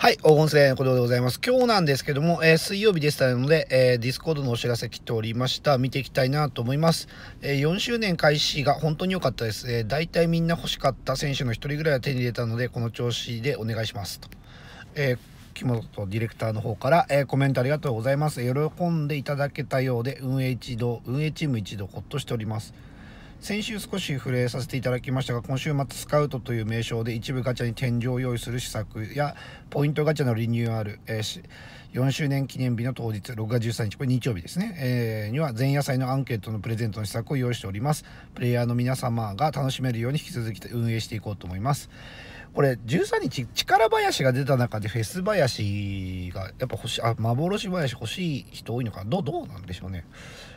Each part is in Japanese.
はい、黄金星のことでございます。今日なんですけども、えー、水曜日でしたので、えー、ディスコードのお知らせ来ておりました。見ていきたいなと思います。えー、4周年開始が本当に良かったです。えー、大体みんな欲しかった選手の1人ぐらいは手に入れたので、この調子でお願いしますと。えー木本ディレクターの方から、えー、コメントありがとうございます。喜んでいただけたようで、運営一同、運営チーム一同ほっとしております。先週少し触れさせていただきましたが今週末スカウトという名称で一部ガチャに天井を用意する施策やポイントガチャのリニューアル、えー、4周年記念日の当日6月13日これ日曜日ですね、えー、には前夜祭のアンケートのプレゼントの施策を用意しておりますプレイヤーの皆様が楽しめるように引き続き運営していこうと思いますこれ13日力林が出た中でフェス林がやっぱ欲しいあ幻林欲しい人多いのかどうどうなんでしょうね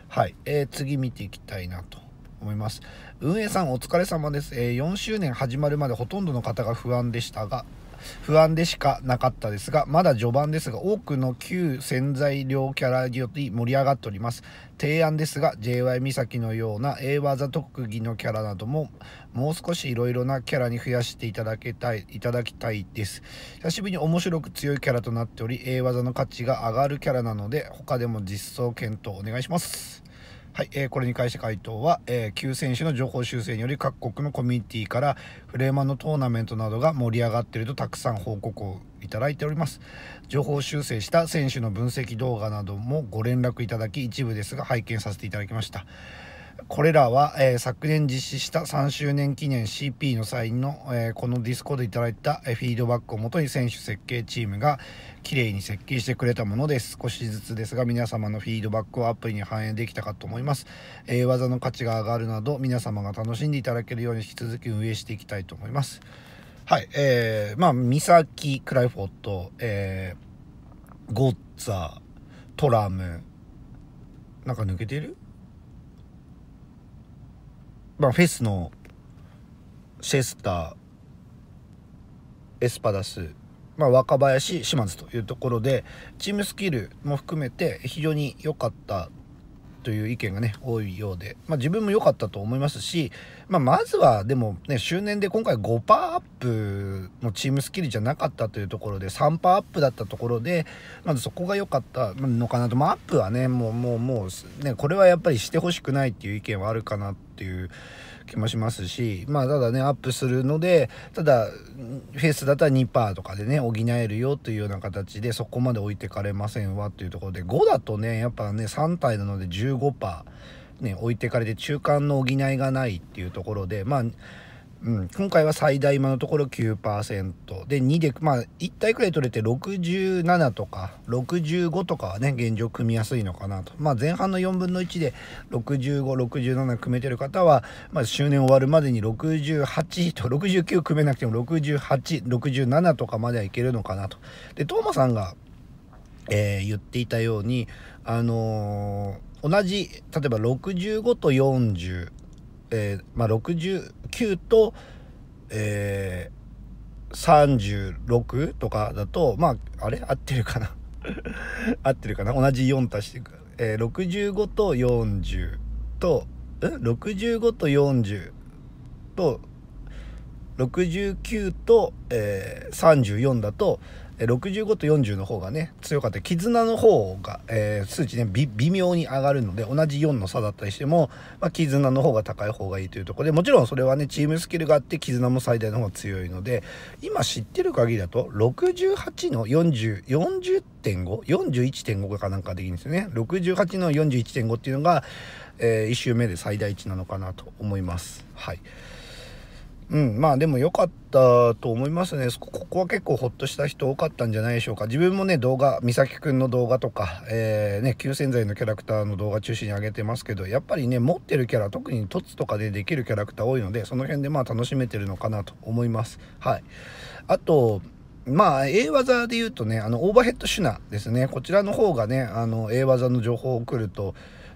はい、えー、次見ていきたいなと思います。運営さんお疲れ様です。えー、4周年始まるまでほとんどの方が不安でしたが、不安でしかなかったですが、まだ序盤ですが、多くの旧潜在量キャラにより盛り上がっております。提案ですが、JY 岬のような A 技特技のキャラなども、もう少しいろいろなキャラに増やしていただけたい、いただきたいです。久しぶりに面白く強いキャラとなっており、A 技の価値が上がるキャラなので、他でも実装検討お願いします。はい、えー、これに関して回答は、えー、旧選手の情報修正により各国のコミュニティからフレーマンのトーナメントなどが盛り上がっているとたくさん報告をいただいております情報修正した選手の分析動画などもご連絡いただき一部ですが拝見させていただきましたこれらは、えー、昨年実施した3周年記念 CP の際の、えー、このディスコでいただいた、えフィードバックをもとに選手設計チームがきれいに設計してくれたものです少しずつですが皆様のフィードバックをアプリに反映できたかと思います、え技の価値が上がるなど皆様が楽しんでいただけるように引き続き運営していきたいと思いますはいえー、まあ三崎クライフォット、えゴッツァトラムなんか抜けてるまあ、フェスのシェスターエスパダス、まあ、若林島津というところでチームスキルも含めて非常に良かったという意見がね多いようで、まあ、自分も良かったと思いますし、まあ、まずはでもね周年で今回5%アップのチームスキルじゃなかったというところで3%アップだったところでまずそこが良かったのかなと、まあ、アップはねもうもうもう、ね、これはやっぱりしてほしくないっていう意見はあるかなってっていう気もしますしまあただねアップするのでただフェイスだったら2%とかでね補えるよというような形でそこまで置いてかれませんわっていうところで5だとねやっぱね3体なので15%ね置いてかれて中間の補いがないっていうところでまあうん、今回は最大今のところ9%で2で、まあ、1体くらい取れて67とか65とかはね現状組みやすいのかなと、まあ、前半の4分の1で6567組めてる方は、まあ、周年終わるまでに68と69組めなくても6867とかまではいけるのかなと。でトーマさんが、えー、言っていたようにあのー同じ例えば65と40えー、まあ、69と、えー、36とかだとまああれ合ってるかな 合ってるかな同じ4足していく、えー、65と40とん65と40と69と、えー、34だと65と40の方がね強かった絆の方が、えー、数値ね微妙に上がるので同じ4の差だったりしても、まあ、絆の方が高い方がいいというところでもちろんそれはねチームスキルがあって絆も最大の方が強いので今知ってる限りだと68の4040 40 41.5かなんかでいいんですよね。68の41.5っていうのが、えー、1周目で最大値なのかなと思います。はい。うん、まあでも良かったと思いますねここは結構ほっとした人多かったんじゃないでしょうか自分もね動画美咲くんの動画とか、えー、ね急洗剤のキャラクターの動画中心に上げてますけどやっぱりね持ってるキャラ特に凸とかでできるキャラクター多いのでその辺でまあ楽しめてるのかなと思いますはいあとまあ、A 技で言うとね、あの、オーバーヘッドシュナですね。こちらの方がね、あの、A 技の情報を送ると、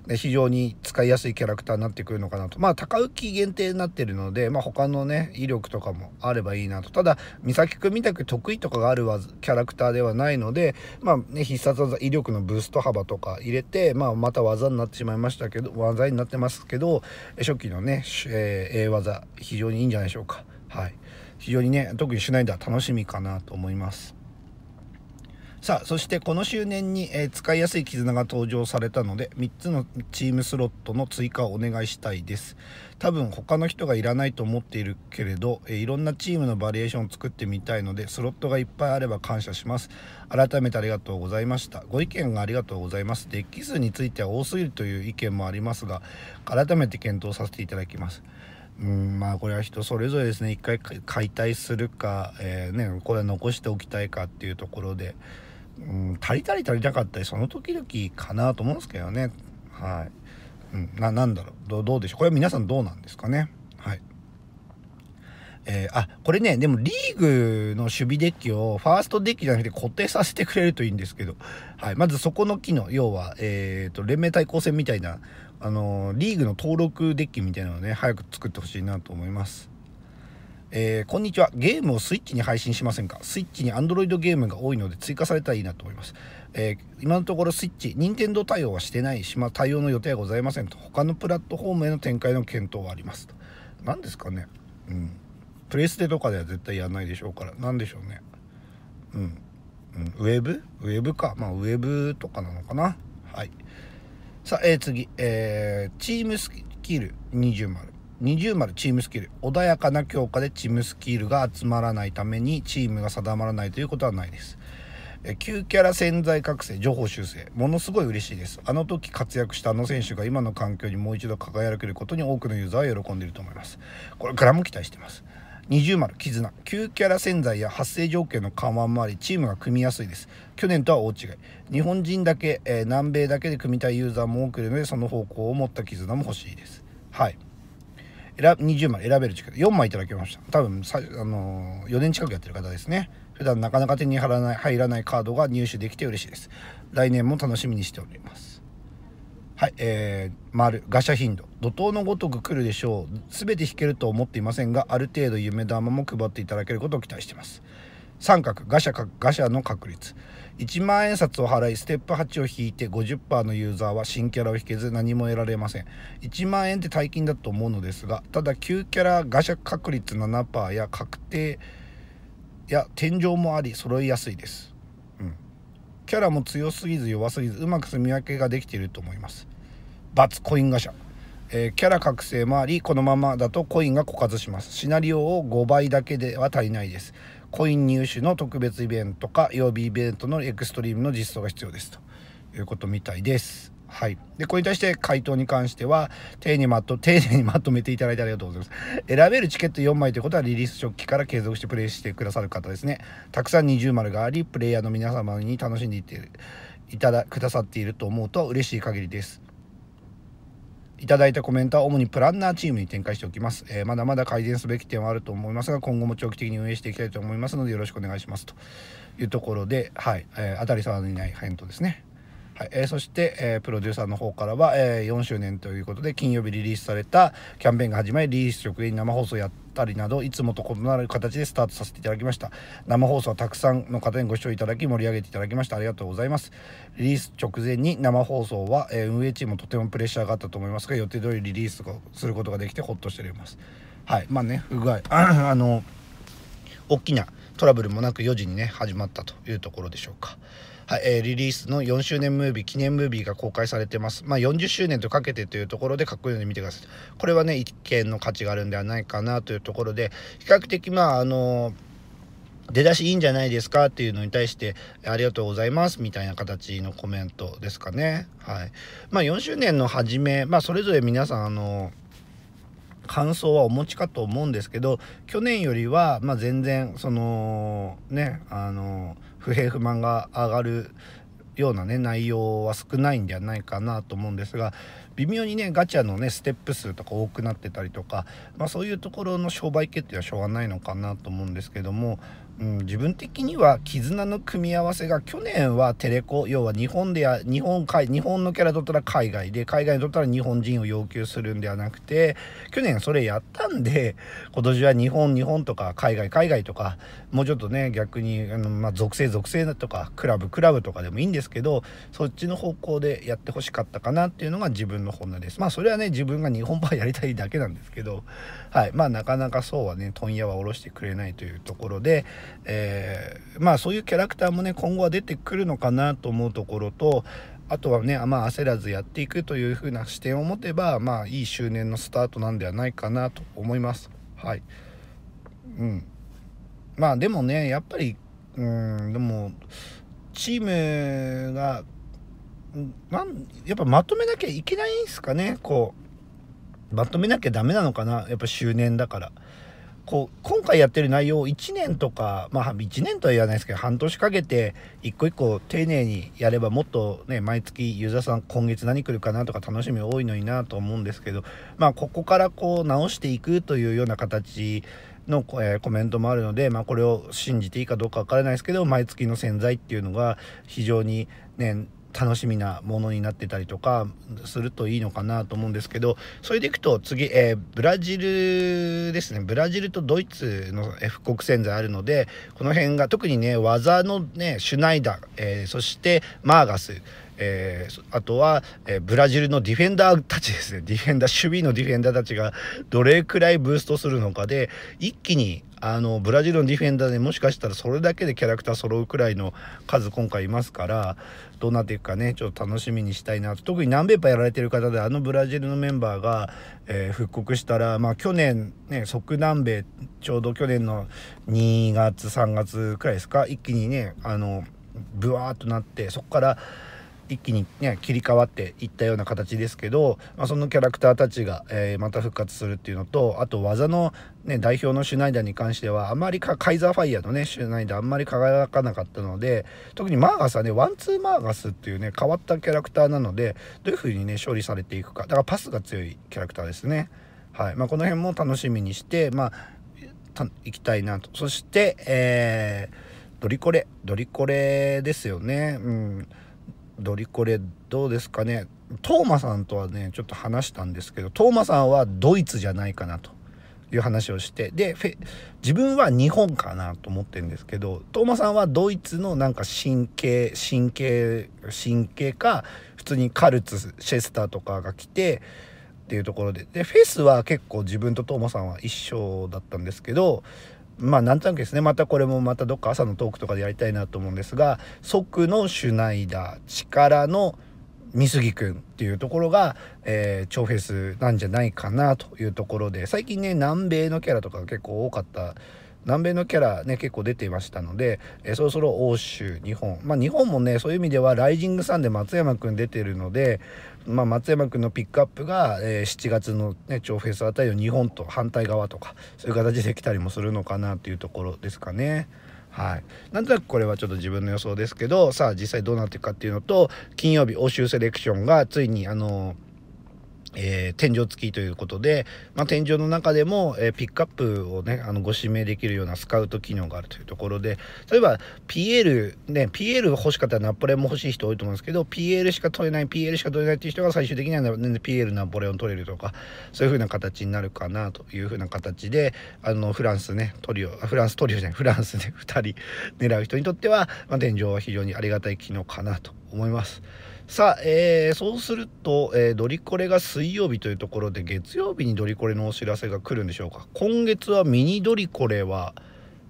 ね、非常に使いやすいキャラクターになってくるのかなと。まあ、高浮限定になってるので、まあ、他のね、威力とかもあればいいなと。ただ、美咲くんみたく得意とかがあるキャラクターではないので、まあ、ね、必殺技、威力のブースト幅とか入れて、まあ、また技になってしまいましたけど、技になってますけど、初期のね、えー、A 技、非常にいいんじゃないでしょうか。はい。非常にね、特にシュナイダー楽しみかなと思います。さあそしてこの周年に、えー、使いやすい絆が登場されたので3つのチームスロットの追加をお願いしたいです多分他の人がいらないと思っているけれど、えー、いろんなチームのバリエーションを作ってみたいのでスロットがいっぱいあれば感謝します改めてありがとうございましたご意見がありがとうございますデッキ数については多すぎるという意見もありますが改めて検討させていただきますうんまあこれは人それぞれですね一回解体するか、えー、ね、これは残しておきたいかっていうところでうん、足りたり足りたかったり、その時々かなと思うんですけどね。はい。うん、な、なんだろう。どうでしょう。これは皆さんどうなんですかね。はい。えー、あ、これね、でもリーグの守備デッキをファーストデッキじゃなくて固定させてくれるといいんですけど、はい。まずそこの機能、要は、えっ、ー、と、連盟対抗戦みたいな、あのー、リーグの登録デッキみたいなのをね、早く作ってほしいなと思います。えー、こんにちは。ゲームをスイッチに配信しませんかスイッチに Android ゲームが多いので追加されたらいいなと思います。えー、今のところスイッチ、任天堂対応はしてないし、まあ、対応の予定はございませんと。他のプラットフォームへの展開の検討はありますと。何ですかね。うん。プレステとかでは絶対やんないでしょうから。何でしょうね。うん。うん、ウェブウェブか。まあ、ウェブとかなのかな。はい。さあ、えー、次。えー、チームスキル20丸。二重丸チームスキル穏やかな強化でチームスキルが集まらないためにチームが定まらないということはないです9キャラ潜在覚醒情報修正ものすごい嬉しいですあの時活躍したあの選手が今の環境にもう一度輝けることに多くのユーザーは喜んでいると思いますこれからも期待してます20丸絆9キャラ潜在や発生条件の緩和もありチームが組みやすいです去年とは大違い日本人だけ、えー、南米だけで組みたいユーザーも多くいるのでその方向を持った絆も欲しいですはい20枚選べるチケ4枚いただきました多分さ、あのー、4年近くやってる方ですね普段なかなか手に入らない入らないカードが入手できて嬉しいです来年も楽しみにしておりますはいえー、丸ガシャ頻度怒涛のごとく来るでしょう全て引けると思っていませんがある程度夢玉も配っていただけることを期待しています三角ガシャガシャの確率1万円札を払いステップ8を引いて50%のユーザーは新キャラを引けず何も得られません1万円って大金だと思うのですがただ9キャラガシャ確率7%や確定や天井もあり揃いやすいです、うん、キャラも強すぎず弱すぎずうまく住み分けができていると思いますバツコインガシャえー、キャラ覚醒もありこのままだとコインが枯渇しますシナリオを5倍だけでは足りないですコイン入手の特別イベントか曜日イベントのエクストリームの実装が必要ですということみたいです。はい。で、これに対して回答に関しては、丁寧まと、丁寧にまとめていただいてありがとうございます。選べるチケット4枚ということは、リリース初期から継続してプレイしてくださる方ですね。たくさん二重丸があり、プレイヤーの皆様に楽しんでいっていただ、くださっていると思うと嬉しい限りです。いただいたコメントは主にプランナーチームに展開しておきます。えー、まだまだ改善すべき点はあると思いますが、今後も長期的に運営していきたいと思いますので、よろしくお願いしますというところで、はい、えー、当たり障りない返答ですね。はいえー、そして、えー、プロデューサーの方からは、えー、4周年ということで金曜日リリースされたキャンペーンが始まりリリース直前に生放送やったりなどいつもと異なる形でスタートさせていただきました生放送はたくさんの方にご視聴いただき盛り上げていただきましたありがとうございますリリース直前に生放送は、え運営チームとてもプレッシャーがあったと思いますが予定通りリリースすることができてほっとしておりますはいまあね不具合あの大きなトラブルもなく4時にね始まったというところでしょうかはいえー、リリースの4周年ムービー記念ムービーが公開されてます、まあ、40周年とかけてというところでかっこいいので見てくださいこれはね一見の価値があるんではないかなというところで比較的まああの出だしいいんじゃないですかっていうのに対してありがとうございますみたいな形のコメントですかねはいまあ4周年の初めまあそれぞれ皆さんあの感想はお持ちかと思うんですけど去年よりは、まあ、全然そのねあの不平不満が上がるようなね内容は少ないんじゃないかなと思うんですが微妙にねガチャのねステップ数とか多くなってたりとか、まあ、そういうところの商売決定はしょうがないのかなと思うんですけどもうん、自分的には絆の組み合わせが去年はテレコ要は日本でや日本海日本のキャラだったら海外で海外にとったら日本人を要求するんではなくて去年それやったんで今年は日本日本とか海外海外とかもうちょっとね逆にあの、まあ、属性属性だとかクラブクラブとかでもいいんですけどそっちの方向でやってほしかったかなっていうのが自分の本音ですまあそれはね自分が日本版やりたいだけなんですけどはいまあなかなかそうはね問屋は下ろしてくれないというところで。えー、まあそういうキャラクターもね今後は出てくるのかなと思うところとあとはね、まあ、焦らずやっていくというふうな視点を持てばまあいい周年のスタートなんではないかなと思います。はい、うん、まあでもねやっぱりうんでもチームがなんやっぱまとめなきゃいけないんですかねこうまとめなきゃダメなのかなやっぱ周年だから。こう今回やってる内容を1年とかまあ1年とは言わないですけど半年かけて一個一個丁寧にやればもっとね毎月ユーザーさん今月何来るかなとか楽しみ多いのになと思うんですけどまあここからこう直していくというような形の、コメントもあるので、まあ、これを信じていいかどうかわからないですけど毎月の潜在っていうのが非常にね楽しみなものになってたりとかするといいのかなと思うんですけどそれでいくと次、えー、ブラジルですねブラジルとドイツの復刻戦剤あるのでこの辺が特にね技のねシュナイダー、えー、そしてマーガスえー、あとは、えー、ブラジルのディフェンダーたちですねディフェンダー守備のディフェンダーたちがどれくらいブーストするのかで一気にあのブラジルのディフェンダーでもしかしたらそれだけでキャラクター揃うくらいの数今回いますからどうなっていくかねちょっと楽しみにしたいなと特に南米パやられてる方であのブラジルのメンバーが、えー、復刻したら、まあ、去年ね即南米ちょうど去年の2月3月くらいですか一気にねあのブワーっとなってそこから。一気に、ね、切り替わっていったような形ですけど、まあ、そのキャラクターたちが、えー、また復活するっていうのとあと技の、ね、代表のシュナイダーに関してはあまりかカイザーファイヤーのねシュナイダーあんまり輝かなかったので特にマーガスはねワンツーマーガスっていうね変わったキャラクターなのでどういうふうにね勝利されていくかだからパスが強いキャラクターですね。はいまあ、この辺も楽しみにして、まあ、た行きたいなとそして、えー、ドリコレドリコレですよね。うんドリコレどうですかねトーマさんとはねちょっと話したんですけどトーマさんはドイツじゃないかなという話をしてで自分は日本かなと思ってるんですけどトーマさんはドイツのなんか神経神経神経か普通にカルツシェスターとかが来てっていうところででフェスは結構自分とトーマさんは一緒だったんですけどまあなんとなくですね、またこれもまたどっか朝のトークとかでやりたいなと思うんですが、即のシュナイダー、力の美杉君っていうところが、えー、超フェスなんじゃないかなというところで、最近ね、南米のキャラとか結構多かった南米のキャラね結構出ていましたので、えそろそろ欧州日本まあ日本もねそういう意味ではライジングさんで松山君出てるので、まあ、松山君のピックアップが、えー、7月の、ね、超フェスあたりの日本と反対側とかそういう形で来たりもするのかなというところですかね。はい、なんとなくこれはちょっと自分の予想ですけどさあ実際どうなっていくかっていうのと金曜日欧州セレクションがついにあのーえー、天井付きということで、まあ、天井の中でも、えー、ピックアップをねあのご指名できるようなスカウト機能があるというところで例えば PL ね PL 欲しかったらナポレオンも欲しい人多いと思うんですけど PL しか取れない PL しか取れないっていう人が最終的には、ね、PL ナポレオン取れるとかそういう風な形になるかなという風な形であのフランスねトリオフランストリオじゃないフランスで、ね、2人狙う人にとっては、まあ、天井は非常にありがたい機能かなと思います。さあ、えー、そうすると、えー、ドリコレが水曜日というところで月曜日にドリコレのお知らせが来るんでしょうか今月はミニドリコレは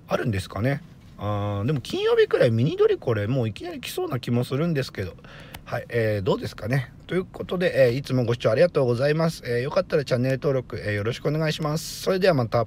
あるんですかねあでも金曜日くらいミニドリコレもういきなり来そうな気もするんですけど、はいえー、どうですかねということで、えー、いつもご視聴ありがとうございます、えー、よかったらチャンネル登録、えよろしくお願いしますそれではまた